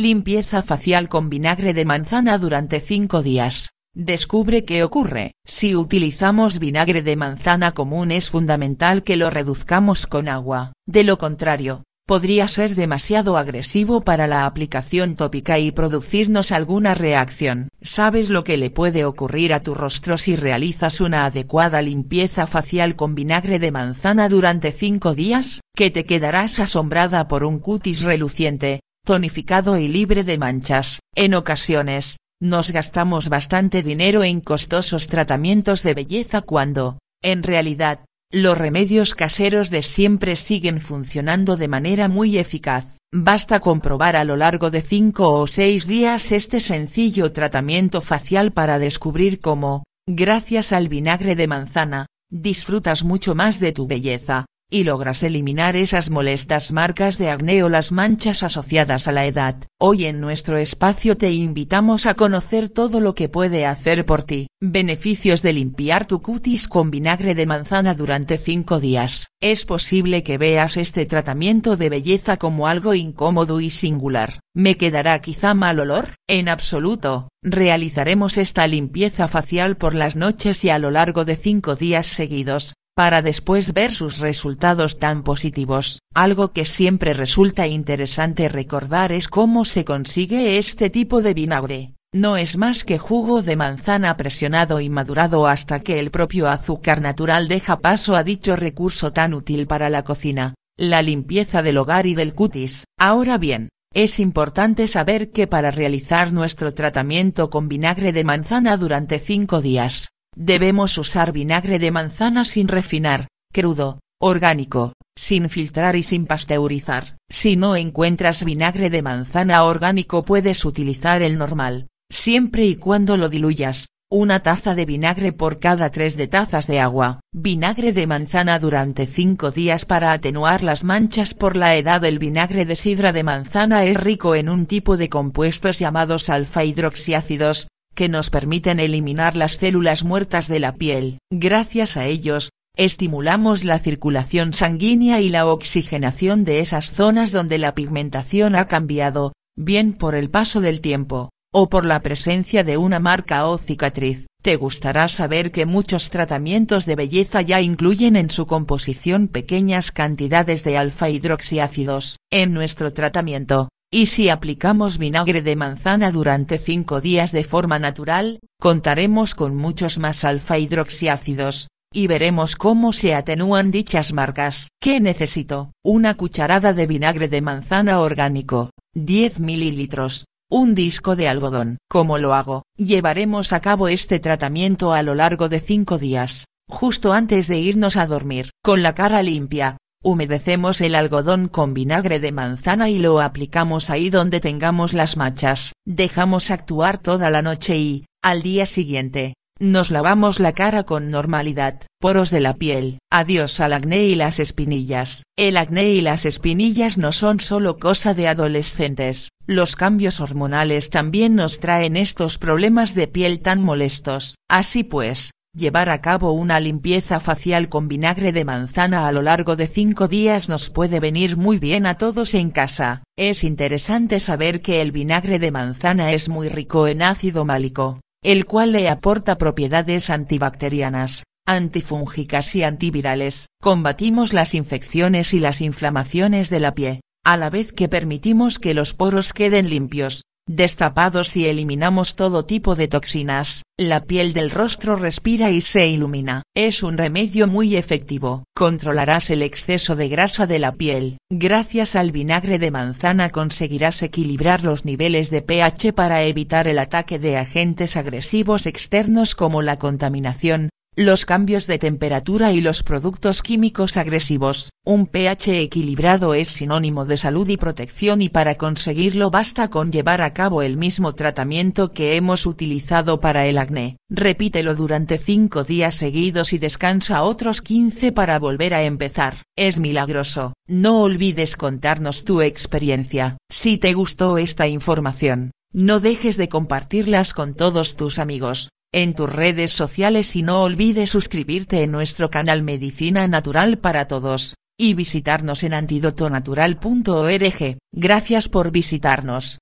Limpieza facial con vinagre de manzana durante 5 días. Descubre qué ocurre. Si utilizamos vinagre de manzana común es fundamental que lo reduzcamos con agua. De lo contrario, podría ser demasiado agresivo para la aplicación tópica y producirnos alguna reacción. ¿Sabes lo que le puede ocurrir a tu rostro si realizas una adecuada limpieza facial con vinagre de manzana durante 5 días? Que te quedarás asombrada por un cutis reluciente, tonificado y libre de manchas. En ocasiones, nos gastamos bastante dinero en costosos tratamientos de belleza cuando, en realidad, los remedios caseros de siempre siguen funcionando de manera muy eficaz. Basta comprobar a lo largo de 5 o 6 días este sencillo tratamiento facial para descubrir cómo, gracias al vinagre de manzana, disfrutas mucho más de tu belleza y logras eliminar esas molestas marcas de acné o las manchas asociadas a la edad. Hoy en nuestro espacio te invitamos a conocer todo lo que puede hacer por ti. Beneficios de limpiar tu cutis con vinagre de manzana durante 5 días. Es posible que veas este tratamiento de belleza como algo incómodo y singular. ¿Me quedará quizá mal olor? En absoluto, realizaremos esta limpieza facial por las noches y a lo largo de 5 días seguidos, para después ver sus resultados tan positivos. Algo que siempre resulta interesante recordar es cómo se consigue este tipo de vinagre. No es más que jugo de manzana presionado y madurado hasta que el propio azúcar natural deja paso a dicho recurso tan útil para la cocina, la limpieza del hogar y del cutis. Ahora bien, es importante saber que para realizar nuestro tratamiento con vinagre de manzana durante 5 días, Debemos usar vinagre de manzana sin refinar, crudo, orgánico, sin filtrar y sin pasteurizar. Si no encuentras vinagre de manzana orgánico puedes utilizar el normal, siempre y cuando lo diluyas, una taza de vinagre por cada tres de tazas de agua. Vinagre de manzana durante cinco días para atenuar las manchas por la edad. El vinagre de sidra de manzana es rico en un tipo de compuestos llamados alfa-hidroxiácidos, que nos permiten eliminar las células muertas de la piel. Gracias a ellos, estimulamos la circulación sanguínea y la oxigenación de esas zonas donde la pigmentación ha cambiado, bien por el paso del tiempo, o por la presencia de una marca o cicatriz. Te gustará saber que muchos tratamientos de belleza ya incluyen en su composición pequeñas cantidades de alfa-hidroxiácidos. En nuestro tratamiento, y si aplicamos vinagre de manzana durante 5 días de forma natural, contaremos con muchos más alfa hidroxiácidos, y veremos cómo se atenúan dichas marcas. ¿Qué necesito? Una cucharada de vinagre de manzana orgánico, 10 mililitros, un disco de algodón. ¿Cómo lo hago? Llevaremos a cabo este tratamiento a lo largo de 5 días, justo antes de irnos a dormir. Con la cara limpia, Humedecemos el algodón con vinagre de manzana y lo aplicamos ahí donde tengamos las manchas. Dejamos actuar toda la noche y, al día siguiente, nos lavamos la cara con normalidad. Poros de la piel. Adiós al acné y las espinillas. El acné y las espinillas no son solo cosa de adolescentes. Los cambios hormonales también nos traen estos problemas de piel tan molestos. Así pues, Llevar a cabo una limpieza facial con vinagre de manzana a lo largo de 5 días nos puede venir muy bien a todos en casa. Es interesante saber que el vinagre de manzana es muy rico en ácido málico, el cual le aporta propiedades antibacterianas, antifúngicas y antivirales. Combatimos las infecciones y las inflamaciones de la piel, a la vez que permitimos que los poros queden limpios. Destapados y eliminamos todo tipo de toxinas, la piel del rostro respira y se ilumina. Es un remedio muy efectivo. Controlarás el exceso de grasa de la piel. Gracias al vinagre de manzana conseguirás equilibrar los niveles de pH para evitar el ataque de agentes agresivos externos como la contaminación, los cambios de temperatura y los productos químicos agresivos. Un pH equilibrado es sinónimo de salud y protección y para conseguirlo basta con llevar a cabo el mismo tratamiento que hemos utilizado para el acné. Repítelo durante 5 días seguidos y descansa otros 15 para volver a empezar. Es milagroso. No olvides contarnos tu experiencia. Si te gustó esta información, no dejes de compartirlas con todos tus amigos en tus redes sociales y no olvides suscribirte en nuestro canal Medicina Natural para Todos, y visitarnos en antidotonatural.org. Gracias por visitarnos.